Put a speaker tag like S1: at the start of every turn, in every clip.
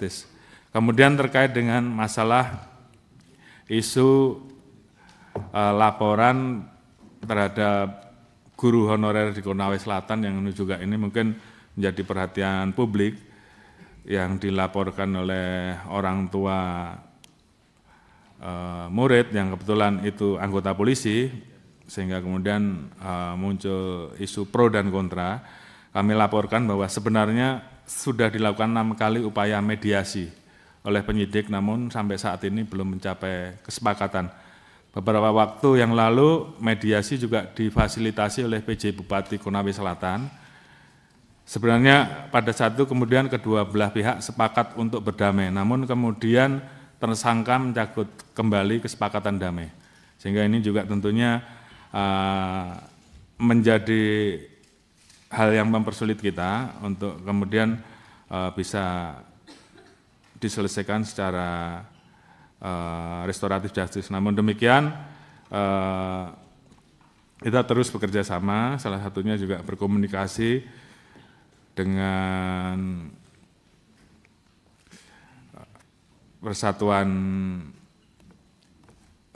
S1: Justice. Kemudian terkait dengan masalah isu uh, laporan terhadap guru honorer di Konawe Selatan yang juga ini mungkin menjadi perhatian publik yang dilaporkan oleh orang tua uh, murid yang kebetulan itu anggota polisi sehingga kemudian uh, muncul isu pro dan kontra kami laporkan bahwa sebenarnya sudah dilakukan enam kali upaya mediasi oleh penyidik namun sampai saat ini belum mencapai kesepakatan. Beberapa waktu yang lalu mediasi juga difasilitasi oleh PJ Bupati Konawe Selatan. Sebenarnya pada satu kemudian kedua belah pihak sepakat untuk berdamai, namun kemudian tersangka mencabut kembali kesepakatan damai. Sehingga ini juga tentunya uh, menjadi hal yang mempersulit kita untuk kemudian uh, bisa diselesaikan secara uh, restoratif justice. Namun demikian uh, kita terus bekerja sama, salah satunya juga berkomunikasi dengan persatuan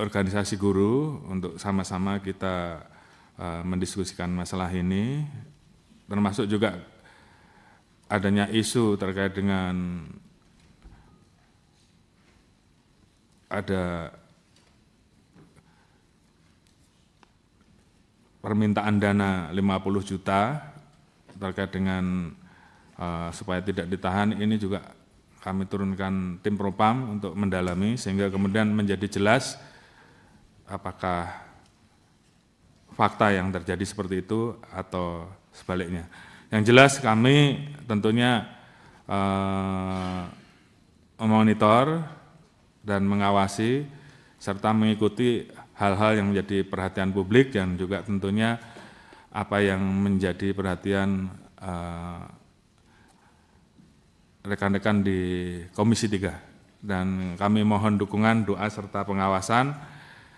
S1: organisasi guru untuk sama-sama kita uh, mendiskusikan masalah ini termasuk juga adanya isu terkait dengan ada permintaan dana 50 juta terkait dengan uh, supaya tidak ditahan ini juga kami turunkan tim propam untuk mendalami sehingga kemudian menjadi jelas apakah fakta yang terjadi seperti itu atau sebaliknya. Yang jelas kami tentunya uh, memonitor dan mengawasi serta mengikuti hal-hal yang menjadi perhatian publik dan juga tentunya apa yang menjadi perhatian eh, rekan-rekan uh, di Komisi 3 dan kami mohon dukungan, doa serta pengawasan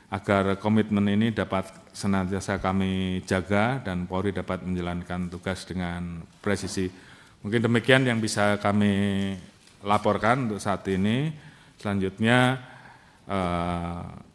S1: agar komitmen ini dapat senantiasa kami jaga dan Polri dapat menjalankan tugas dengan presisi. Mungkin demikian yang bisa kami laporkan untuk saat ini. Selanjutnya eh,